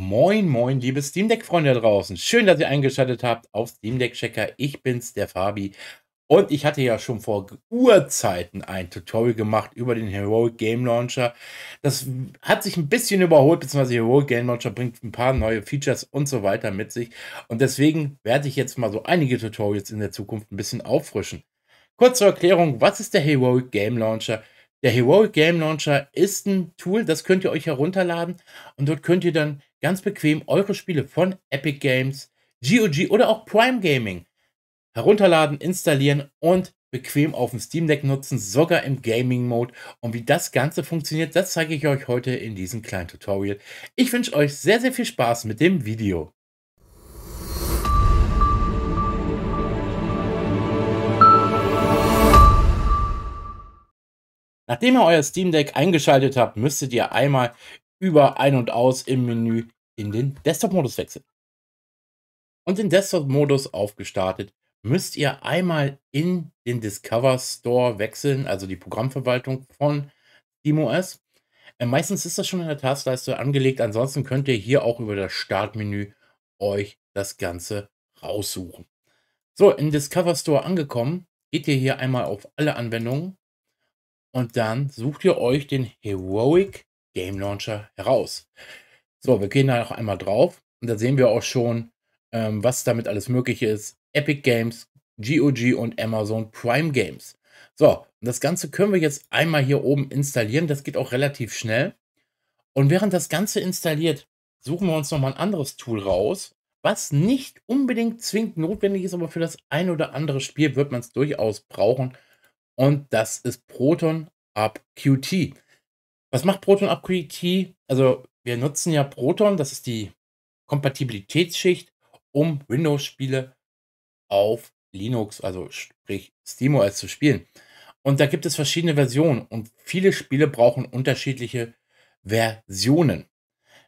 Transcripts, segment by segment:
Moin, moin, liebe Steam Deck-Freunde da draußen. Schön, dass ihr eingeschaltet habt auf Steam Deck Checker. Ich bin's, der Fabi. Und ich hatte ja schon vor Urzeiten ein Tutorial gemacht über den Heroic Game Launcher. Das hat sich ein bisschen überholt, beziehungsweise Heroic Game Launcher bringt ein paar neue Features und so weiter mit sich. Und deswegen werde ich jetzt mal so einige Tutorials in der Zukunft ein bisschen auffrischen. Kurz zur Erklärung, was ist der Heroic Game Launcher? Der Heroic Game Launcher ist ein Tool, das könnt ihr euch herunterladen und dort könnt ihr dann ganz bequem eure Spiele von Epic Games, GOG oder auch Prime Gaming herunterladen, installieren und bequem auf dem Steam Deck nutzen, sogar im Gaming Mode. Und wie das Ganze funktioniert, das zeige ich euch heute in diesem kleinen Tutorial. Ich wünsche euch sehr, sehr viel Spaß mit dem Video. Nachdem ihr euer Steam Deck eingeschaltet habt, müsstet ihr einmal über Ein- und Aus im Menü in den Desktop-Modus wechseln. Und den Desktop-Modus aufgestartet, müsst ihr einmal in den Discover Store wechseln, also die Programmverwaltung von SteamOS. Äh, meistens ist das schon in der Taskleiste angelegt, ansonsten könnt ihr hier auch über das Startmenü euch das Ganze raussuchen. So, in Discover Store angekommen, geht ihr hier einmal auf alle Anwendungen und dann sucht ihr euch den Heroic Game Launcher heraus. So, wir gehen da noch einmal drauf und da sehen wir auch schon, ähm, was damit alles möglich ist. Epic Games, GOG und Amazon Prime Games. So, das Ganze können wir jetzt einmal hier oben installieren. Das geht auch relativ schnell. Und während das Ganze installiert, suchen wir uns nochmal ein anderes Tool raus, was nicht unbedingt zwingend notwendig ist, aber für das ein oder andere Spiel wird man es durchaus brauchen. Und das ist Proton Up QT. Was macht Proton API-Key? Also wir nutzen ja Proton, das ist die Kompatibilitätsschicht, um Windows-Spiele auf Linux, also sprich SteamOS zu spielen. Und da gibt es verschiedene Versionen und viele Spiele brauchen unterschiedliche Versionen.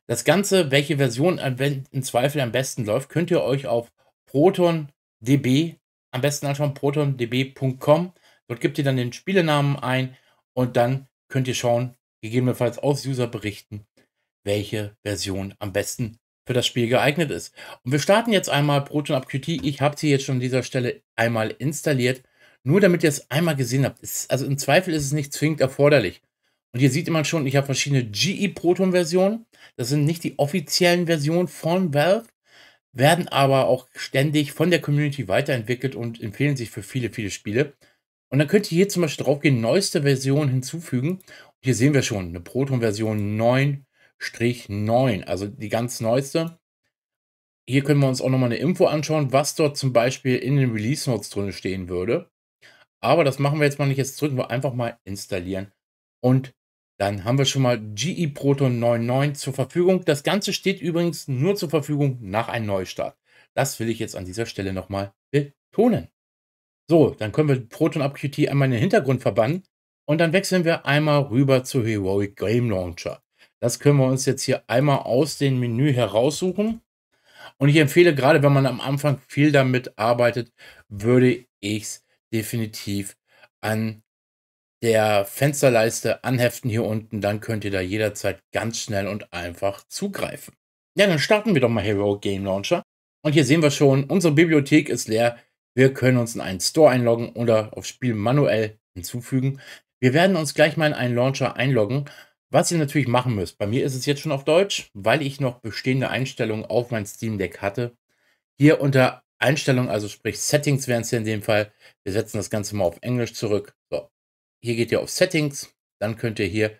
Das Ganze, welche Version im Zweifel am besten läuft, könnt ihr euch auf ProtonDB am besten anschauen, protondb.com. Dort gibt ihr dann den Spielenamen ein und dann könnt ihr schauen, gegebenenfalls aus User berichten, welche Version am besten für das Spiel geeignet ist. Und wir starten jetzt einmal Proton AppQT. Ich habe sie jetzt schon an dieser Stelle einmal installiert, nur damit ihr es einmal gesehen habt. Ist, also im Zweifel ist es nicht zwingend erforderlich. Und hier sieht man schon, ich habe verschiedene GE-Proton-Versionen. Das sind nicht die offiziellen Versionen von Valve, werden aber auch ständig von der Community weiterentwickelt und empfehlen sich für viele, viele Spiele. Und dann könnt ihr hier zum Beispiel draufgehen, neueste Version hinzufügen hier sehen wir schon eine Proton-Version 9-9, also die ganz neueste. Hier können wir uns auch nochmal eine Info anschauen, was dort zum Beispiel in den Release Notes drin stehen würde. Aber das machen wir jetzt mal nicht. Jetzt drücken wir einfach mal installieren und dann haben wir schon mal GE Proton 9.9 zur Verfügung. Das Ganze steht übrigens nur zur Verfügung nach einem Neustart. Das will ich jetzt an dieser Stelle nochmal betonen. So, dann können wir Proton AbQT einmal in den Hintergrund verbannen. Und dann wechseln wir einmal rüber zu Heroic Game Launcher. Das können wir uns jetzt hier einmal aus dem Menü heraussuchen. Und ich empfehle gerade, wenn man am Anfang viel damit arbeitet, würde ich es definitiv an der Fensterleiste anheften hier unten. Dann könnt ihr da jederzeit ganz schnell und einfach zugreifen. Ja, dann starten wir doch mal Heroic Game Launcher. Und hier sehen wir schon, unsere Bibliothek ist leer. Wir können uns in einen Store einloggen oder auf Spiel manuell hinzufügen. Wir werden uns gleich mal in einen Launcher einloggen. Was ihr natürlich machen müsst, bei mir ist es jetzt schon auf Deutsch, weil ich noch bestehende Einstellungen auf mein Steam Deck hatte. Hier unter Einstellungen, also sprich Settings wären es hier in dem Fall. Wir setzen das Ganze mal auf Englisch zurück. So, hier geht ihr auf Settings, dann könnt ihr hier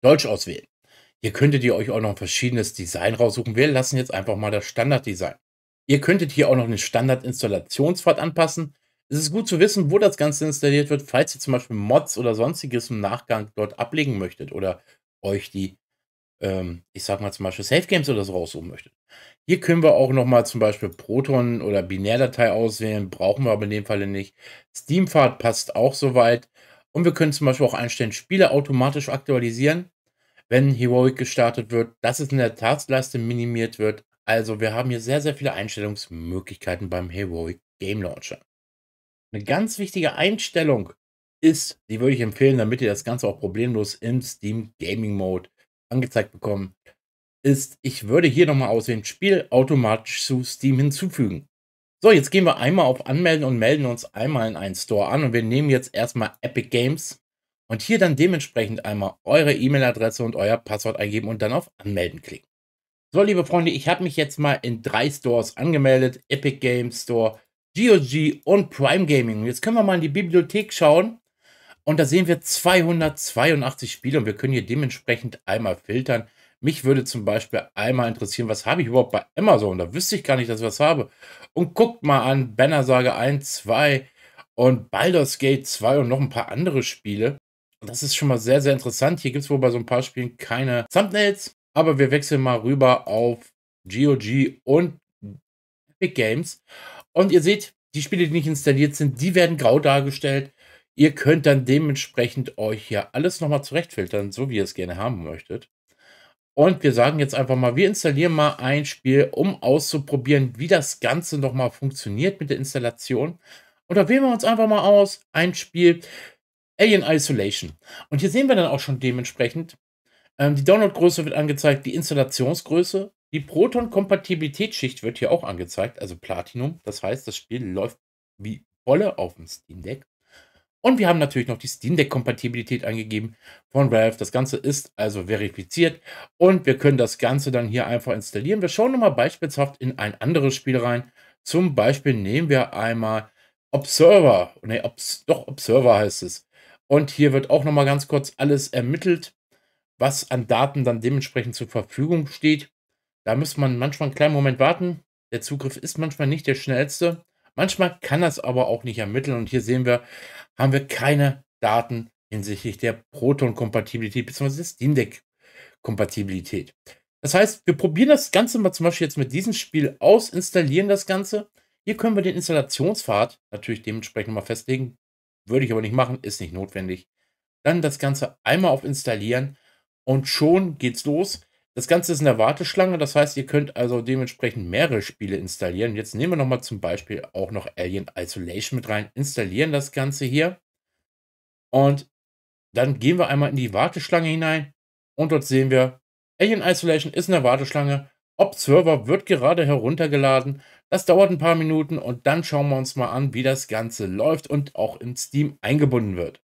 Deutsch auswählen. Hier könntet ihr euch auch noch ein verschiedenes Design raussuchen. Wir lassen jetzt einfach mal das Standarddesign. Ihr könntet hier auch noch eine Standardinstallationsfahrt anpassen. Es ist gut zu wissen, wo das Ganze installiert wird, falls ihr zum Beispiel Mods oder sonstiges im Nachgang dort ablegen möchtet oder euch die, ähm, ich sag mal zum Beispiel Safe Games oder so raussuchen möchtet. Hier können wir auch nochmal zum Beispiel Proton oder Binärdatei auswählen, brauchen wir aber in dem Falle nicht. Steamfahrt passt auch soweit. Und wir können zum Beispiel auch einstellen, Spiele automatisch aktualisieren, wenn Heroic gestartet wird, dass es in der Taskleiste minimiert wird. Also wir haben hier sehr, sehr viele Einstellungsmöglichkeiten beim Heroic Game Launcher eine ganz wichtige Einstellung ist, die würde ich empfehlen, damit ihr das Ganze auch problemlos im Steam Gaming Mode angezeigt bekommt, ist, ich würde hier nochmal aussehen, Spiel automatisch zu Steam hinzufügen. So, jetzt gehen wir einmal auf Anmelden und melden uns einmal in einen Store an und wir nehmen jetzt erstmal Epic Games und hier dann dementsprechend einmal eure E-Mail-Adresse und euer Passwort eingeben und dann auf Anmelden klicken. So, liebe Freunde, ich habe mich jetzt mal in drei Stores angemeldet, Epic Games Store, GOG und Prime Gaming. Jetzt können wir mal in die Bibliothek schauen und da sehen wir 282 Spiele und wir können hier dementsprechend einmal filtern. Mich würde zum Beispiel einmal interessieren, was habe ich überhaupt bei Amazon? Da wüsste ich gar nicht, dass ich was habe. Und guckt mal an, Banner Saga 1, 2 und Baldur's Gate 2 und noch ein paar andere Spiele. Das ist schon mal sehr, sehr interessant. Hier gibt es wohl bei so ein paar Spielen keine Thumbnails, aber wir wechseln mal rüber auf GOG und Big Games. Und ihr seht, die Spiele, die nicht installiert sind, die werden grau dargestellt. Ihr könnt dann dementsprechend euch hier alles nochmal zurechtfiltern, so wie ihr es gerne haben möchtet. Und wir sagen jetzt einfach mal, wir installieren mal ein Spiel, um auszuprobieren, wie das Ganze nochmal funktioniert mit der Installation. Und da wählen wir uns einfach mal aus, ein Spiel, Alien Isolation. Und hier sehen wir dann auch schon dementsprechend, ähm, die Downloadgröße wird angezeigt, die Installationsgröße die Proton-Kompatibilitätsschicht wird hier auch angezeigt, also Platinum. Das heißt, das Spiel läuft wie Wolle auf dem Steam Deck. Und wir haben natürlich noch die Steam Deck-Kompatibilität angegeben von Valve. Das Ganze ist also verifiziert und wir können das Ganze dann hier einfach installieren. Wir schauen nochmal beispielshaft in ein anderes Spiel rein. Zum Beispiel nehmen wir einmal Observer. Ne, Obs doch, Observer heißt es. Und hier wird auch nochmal ganz kurz alles ermittelt, was an Daten dann dementsprechend zur Verfügung steht. Da muss man manchmal einen kleinen Moment warten. Der Zugriff ist manchmal nicht der schnellste. Manchmal kann das aber auch nicht ermitteln. Und hier sehen wir, haben wir keine Daten hinsichtlich der Proton-Kompatibilität bzw. Steam Deck-Kompatibilität. Das heißt, wir probieren das Ganze mal zum Beispiel jetzt mit diesem Spiel aus, installieren das Ganze. Hier können wir den Installationspfad natürlich dementsprechend mal festlegen. Würde ich aber nicht machen, ist nicht notwendig. Dann das Ganze einmal auf Installieren und schon geht's los. Das Ganze ist in der Warteschlange, das heißt, ihr könnt also dementsprechend mehrere Spiele installieren. Jetzt nehmen wir nochmal zum Beispiel auch noch Alien Isolation mit rein, installieren das Ganze hier und dann gehen wir einmal in die Warteschlange hinein und dort sehen wir, Alien Isolation ist in der Warteschlange, Observer wird gerade heruntergeladen, das dauert ein paar Minuten und dann schauen wir uns mal an, wie das Ganze läuft und auch in Steam eingebunden wird.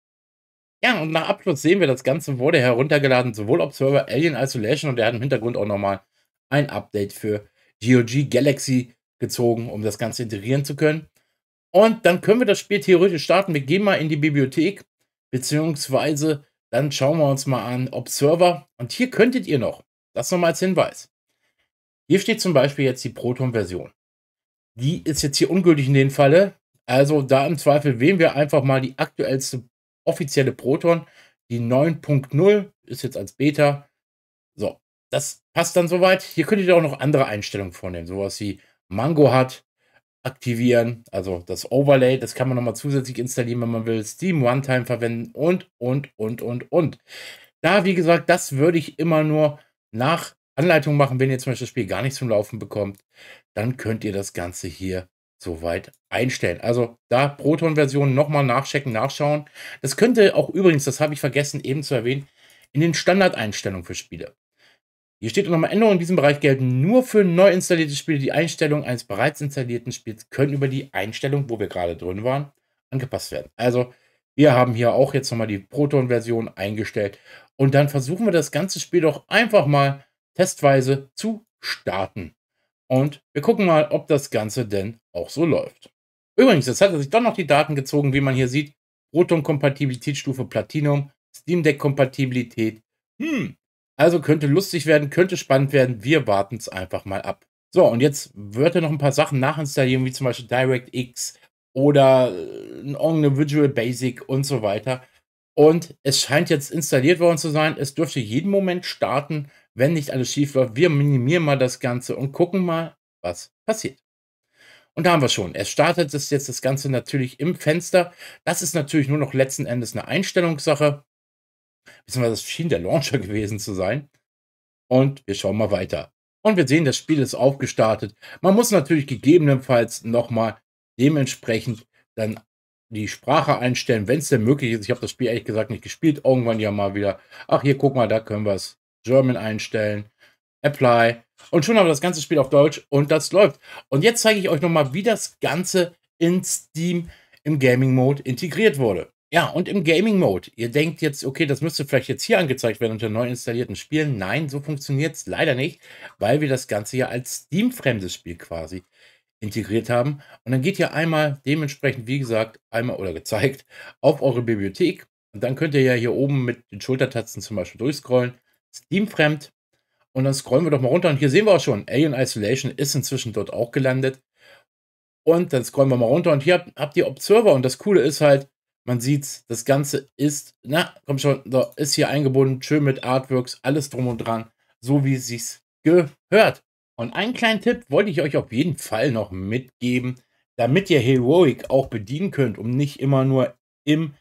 Ja, und nach Abschluss sehen wir, das Ganze wurde heruntergeladen, sowohl Observer Alien Isolation und er hat im Hintergrund auch nochmal ein Update für GOG Galaxy gezogen, um das Ganze integrieren zu können. Und dann können wir das Spiel theoretisch starten. Wir gehen mal in die Bibliothek, beziehungsweise dann schauen wir uns mal an Observer. Und hier könntet ihr noch, das nochmal als Hinweis. Hier steht zum Beispiel jetzt die Proton-Version. Die ist jetzt hier ungültig in dem Falle. Also da im Zweifel wählen wir einfach mal die aktuellste offizielle Proton. Die 9.0 ist jetzt als Beta. So, das passt dann soweit. Hier könnt ihr auch noch andere Einstellungen vornehmen. Sowas wie Mango hat aktivieren, also das Overlay, das kann man nochmal zusätzlich installieren, wenn man will, Steam One-Time verwenden und, und, und, und, und. Da, wie gesagt, das würde ich immer nur nach Anleitung machen, wenn ihr zum Beispiel das Spiel gar nicht zum Laufen bekommt, dann könnt ihr das Ganze hier soweit einstellen. Also da Proton-Version nochmal nachchecken, nachschauen. Das könnte auch übrigens, das habe ich vergessen eben zu erwähnen, in den Standardeinstellungen für Spiele. Hier steht nochmal Änderungen in diesem Bereich gelten nur für neu installierte Spiele. Die Einstellungen eines bereits installierten Spiels können über die Einstellung, wo wir gerade drin waren, angepasst werden. Also wir haben hier auch jetzt nochmal die Proton-Version eingestellt und dann versuchen wir das ganze Spiel doch einfach mal testweise zu starten. Und wir gucken mal, ob das Ganze denn auch so läuft. Übrigens, jetzt hat er sich doch noch die Daten gezogen, wie man hier sieht. Proton-Kompatibilitätsstufe Platinum, Steam Deck-Kompatibilität. Hm, also könnte lustig werden, könnte spannend werden. Wir warten es einfach mal ab. So, und jetzt wird er noch ein paar Sachen nachinstallieren, wie zum Beispiel DirectX oder irgendeine äh, Visual Basic und so weiter. Und es scheint jetzt installiert worden zu sein. Es dürfte jeden Moment starten wenn nicht alles schief läuft, wir minimieren mal das Ganze und gucken mal, was passiert. Und da haben wir schon. Es startet es jetzt das Ganze natürlich im Fenster. Das ist natürlich nur noch letzten Endes eine Einstellungssache. Beziehungsweise das schien der Launcher gewesen zu sein. Und wir schauen mal weiter. Und wir sehen, das Spiel ist aufgestartet. Man muss natürlich gegebenenfalls nochmal dementsprechend dann die Sprache einstellen, wenn es denn möglich ist. Ich habe das Spiel ehrlich gesagt nicht gespielt. Irgendwann ja mal wieder. Ach, hier, guck mal, da können wir es German einstellen, Apply und schon haben wir das ganze Spiel auf Deutsch und das läuft. Und jetzt zeige ich euch nochmal, wie das Ganze in Steam im Gaming Mode integriert wurde. Ja, und im Gaming Mode. Ihr denkt jetzt, okay, das müsste vielleicht jetzt hier angezeigt werden unter neu installierten Spielen. Nein, so funktioniert es leider nicht, weil wir das Ganze ja als Steam-fremdes Spiel quasi integriert haben. Und dann geht ihr einmal dementsprechend, wie gesagt, einmal oder gezeigt auf eure Bibliothek. Und dann könnt ihr ja hier oben mit den Schultertatzen zum Beispiel durchscrollen Steam-fremd. Und dann scrollen wir doch mal runter. Und hier sehen wir auch schon, Alien Isolation ist inzwischen dort auch gelandet. Und dann scrollen wir mal runter. Und hier habt, ihr Observer. Und das Coole ist halt, man sieht, das Ganze ist, na, komm schon, da ist hier eingebunden, schön mit Artworks, alles drum und dran, so wie es sich gehört. Und einen kleinen Tipp wollte ich euch auf jeden Fall noch mitgeben, damit ihr Heroic auch bedienen könnt, um nicht immer nur im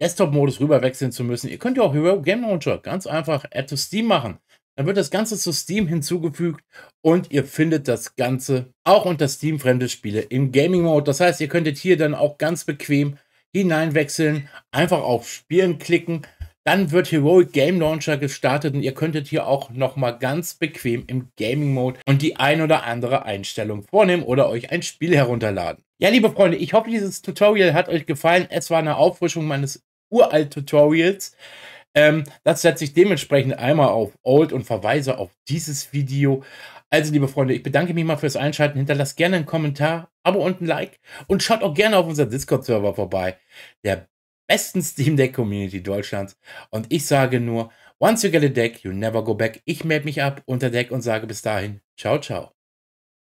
Desktop-Modus rüberwechseln zu müssen. Ihr könnt ja auch Hero Game Launcher ganz einfach Add to Steam machen. Dann wird das Ganze zu Steam hinzugefügt und ihr findet das Ganze auch unter Steam fremde Spiele im Gaming Mode. Das heißt, ihr könntet hier dann auch ganz bequem hineinwechseln, einfach auf Spielen klicken. Dann wird Heroic Game Launcher gestartet und ihr könntet hier auch nochmal ganz bequem im Gaming Mode und die ein oder andere Einstellung vornehmen oder euch ein Spiel herunterladen. Ja, liebe Freunde, ich hoffe, dieses Tutorial hat euch gefallen. Es war eine Auffrischung meines uralt Tutorials. Ähm, das setze ich dementsprechend einmal auf Old und verweise auf dieses Video. Also, liebe Freunde, ich bedanke mich mal fürs Einschalten. Hinterlasst gerne einen Kommentar, Abo und ein Like und schaut auch gerne auf unseren Discord-Server vorbei. Der besten Steam Deck Community Deutschlands. Und ich sage nur, once you get a deck, you never go back. Ich melde mich ab unter Deck und sage bis dahin, ciao, ciao.